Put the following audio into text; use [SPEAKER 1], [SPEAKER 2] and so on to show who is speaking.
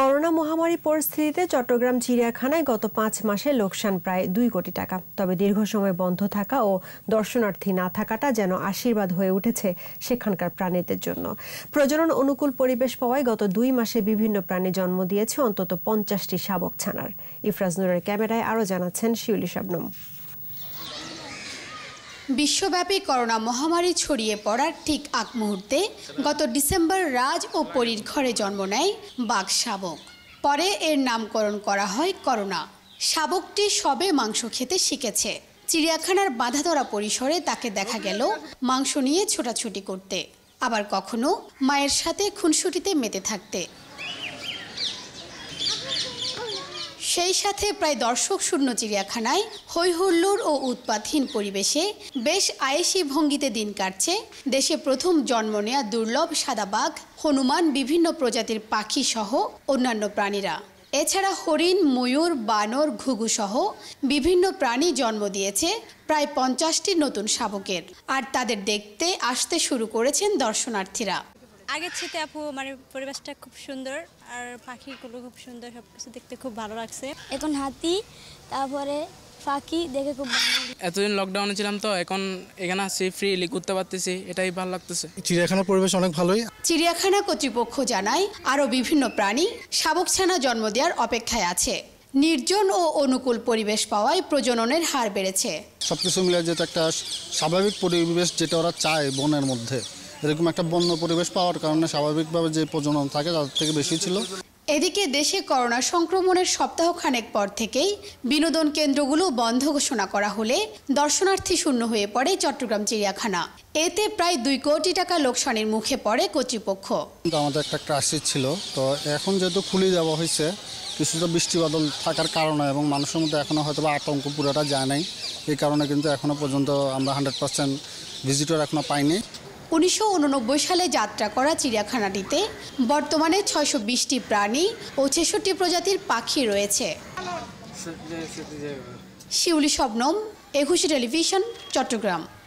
[SPEAKER 1] corona মহামারী পরিস্থিতিতে চট্টগ্রাম চিড়িয়াখানায় গত পাঁচ মাসে লোকসান প্রায় দুই কোটি টাকা তবে দীর্ঘ সময় বন্ধ থাকা ও দর্শনার্থী না থাকাটা যেন আশীর্বাদ হয়ে উঠেছে সেখানকার প্রাণীদের জন্য প্রজনন অনুকূল পরিবেশ পাওয়ায় গত দুই মাসে বিভিন্ন প্রাণী জন্ম দিয়েছে অন্তত পঞ্চাশটি শাবক ছানার ইফরাজ ক্যামেরায় আরও জানাচ্ছেন শিউলি শাবনম বিশ্বব্যাপী করোনা মহামারী ছড়িয়ে পড়ার ঠিক আগ মুহূর্তে গত ডিসেম্বর রাজ ও পরীর ঘরে জন্ম নেয় বাঘ শাবক পরে এর নামকরণ করা হয় করোনা শাবকটি সবে মাংস খেতে শিখেছে চিড়িয়াখানার বাঁধাধরা পরিসরে তাকে দেখা গেল মাংস নিয়ে ছোটাছুটি করতে আবার কখনো মায়ের সাথে খুনসুটিতে মেতে থাকতে সেই সাথে প্রায় দর্শক শূন্য চিড়িয়াখানায় হৈহুল্লোর ও উৎপাতহীন পরিবেশে বেশ আয়েসি ভঙ্গিতে দিন কাটছে দেশে প্রথম জন্ম নেয়া দুর্লভ সাদাবাঘ হনুমান বিভিন্ন প্রজাতির পাখি সহ অন্যান্য প্রাণীরা এছাড়া হরিণ ময়ূর বানর ঘুঘু সহ বিভিন্ন প্রাণী জন্ম দিয়েছে প্রায় পঞ্চাশটি নতুন শাবকের আর তাদের দেখতে আসতে শুরু করেছেন দর্শনার্থীরা আগের চেয়ে আপু মানে পরিবেশটা খুব সুন্দর আর পাখিগুলো খুব সুন্দর সব কিছু দেখতে খুব ভালো লাগছে এখন হাতি তারপরে পাখি দেখে খুব
[SPEAKER 2] এতদিন লকডাউনে ছিলাম তো এখন এখানে আসছি ফ্রিলি ঘুরতে পারতেছি এটাই ভালো লাগতেছে চিড়িয়াখানার পরিবেশ অনেক ভালোই
[SPEAKER 1] চিড়িয়াখানা কর্তৃপক্ষ জানায় আরও বিভিন্ন প্রাণী শাবকছানা জন্ম দেওয়ার অপেক্ষায় আছে নির্জন ও অনুকূল পরিবেশ পাওয়ায় প্রজননের হার বেড়েছে
[SPEAKER 2] সবকিছু মিলে যেটা একটা স্বাভাবিক পরিবেশ যেটা ওরা চায় বনের মধ্যে এরকম একটা বন্য পরিবেশ পাওয়ার কারণে স্বাভাবিকভাবে যে প্রজনন থাকে তাদের থেকে বেশি ছিল
[SPEAKER 1] এদিকে দেশে করোনা সংক্রমণের সপ্তাহ খানেক পর থেকেই বিনোদন কেন্দ্রগুলো বন্ধ ঘোষণা করা হলে দর্শনার্থী শূন্য হয়ে পড়ে চট্টগ্রাম চিড়িয়াখানা এতে প্রায় দুই কোটি টাকা লোকসানের মুখে পড়ে কর্তৃপক্ষ
[SPEAKER 2] আমাদের একটা ক্রাশি ছিল তো এখন যেহেতু খুলে দেওয়া হয়েছে কিছুটা বৃষ্টি বাদল থাকার কারণে এবং মানুষের মধ্যে এখনও হয়তো বা আতঙ্ক পুরোটা যায় নাই এই কারণে কিন্তু এখনও পর্যন্ত আমরা হান্ড্রেড পার্সেন্ট ভিজিটর এখনও পাইনি
[SPEAKER 1] উনিশশো সালে যাত্রা করা চিড়িয়াখানাটিতে বর্তমানে ছয়শো বিশটি প্রাণী ও ছেষট্টি প্রজাতির পাখি রয়েছে শিউলি শবনম একুশে টেলিভিশন চট্টগ্রাম